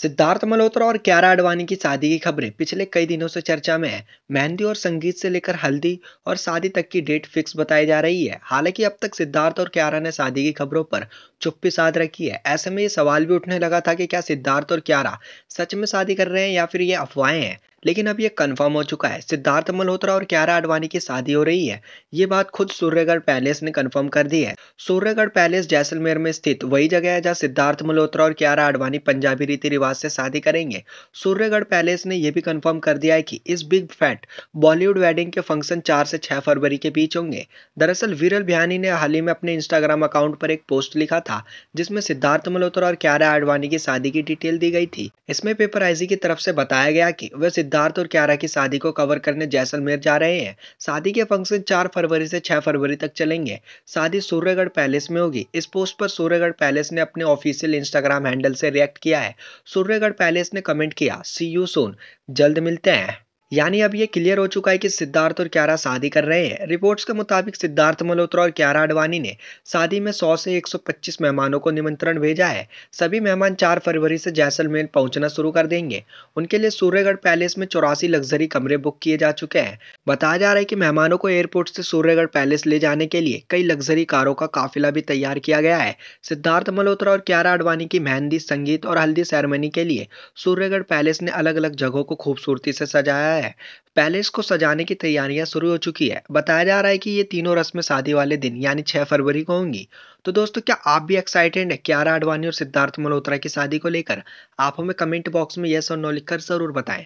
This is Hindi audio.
सिद्धार्थ मल्होत्रा और क्यारा आडवाणी की शादी की खबरें पिछले कई दिनों से चर्चा में है मेहंदी और संगीत से लेकर हल्दी और शादी तक की डेट फिक्स बताई जा रही है हालांकि अब तक सिद्धार्थ और क्यारा ने शादी की खबरों पर चुप्पी साध रखी है ऐसे में ये सवाल भी उठने लगा था कि क्या सिद्धार्थ और क्यारा सच में शादी कर रहे हैं या फिर ये अफवाहें हैं लेकिन अब ये कंफर्म हो चुका है सिद्धार्थ मल्होत्रा और क्यारा आडवाणी की शादी हो रही है ये बात खुद सूर्यगढ़ पैलेस ने कंफर्म कर दी है सूर्यगढ़ पैलेस जैसलमेर में स्थित वही जगह है जहाँ सिद्धार्थ मल्होत्रा और क्यारा आडवाणी पंजाबी रीति रिवाज से शादी करेंगे सूर्यगढ़ पैलेस ने यह भी कन्फर्म कर दिया है कि इस बिग फैट बॉलीवुड वेडिंग के फंक्शन चार से छह फरवरी के बीच होंगे दरअसल वीरल बिहानी ने हाल ही में अपने इंस्टाग्राम अकाउंट पर एक पोस्ट लिखा था जिसमें सिद्धार्थ मल्होत्रा और क्यारा आडवाणी की शादी की डिटेल दी गई थी इसमें पेपर आईजी की तरफ से बताया गया कि वह सिद्धार्थ और क्यारा की शादी को कवर करने जैसलमेर जा रहे हैं शादी के फंक्शन 4 फरवरी से 6 फरवरी तक चलेंगे शादी सूर्यगढ़ पैलेस में होगी इस पोस्ट पर सूर्यगढ़ पैलेस ने अपने ऑफिशियल इंस्टाग्राम हैंडल से रिएक्ट किया है सूर्यगढ़ पैलेस ने कमेंट किया सी यू सोन जल्द मिलते हैं यानी अब ये क्लियर हो चुका है कि सिद्धार्थ और क्यारा शादी कर रहे हैं रिपोर्ट्स के मुताबिक सिद्धार्थ मल्होत्रा और क्यारा आडवाणी ने शादी में 100 से 125 मेहमानों को निमंत्रण भेजा है सभी मेहमान 4 फरवरी से जैसलमेर पहुंचना शुरू कर देंगे उनके लिए सूर्यगढ़ पैलेस में चौरासी लग्जरी कमरे बुक किए जा चुके हैं बताया जा रहा है की मेहमानों को एयरपोर्ट से सूर्यगढ़ पैलेस ले जाने के लिए कई लग्जरी कारों का काफिला भी तैयार किया गया है सिद्धार्थ मल्होत्रा और क्यारा आडवाणी की मेहंदी संगीत और हल्दी सेरेमनी के लिए सूर्यगढ़ पैलेस ने अलग अलग जगहों को खूबसूरती से सजाया है पैलेस को सजाने की तैयारियां शुरू हो चुकी है बताया जा रहा है कि ये तीनों रस्में शादी वाले दिन यानी 6 फरवरी को होंगी तो दोस्तों क्या आप भी एक्साइटेड हैं क्यारा आडवाणी और सिद्धार्थ मल्होत्रा की शादी को लेकर आप हमें कमेंट बॉक्स में यस और नो लिखकर जरूर बताएं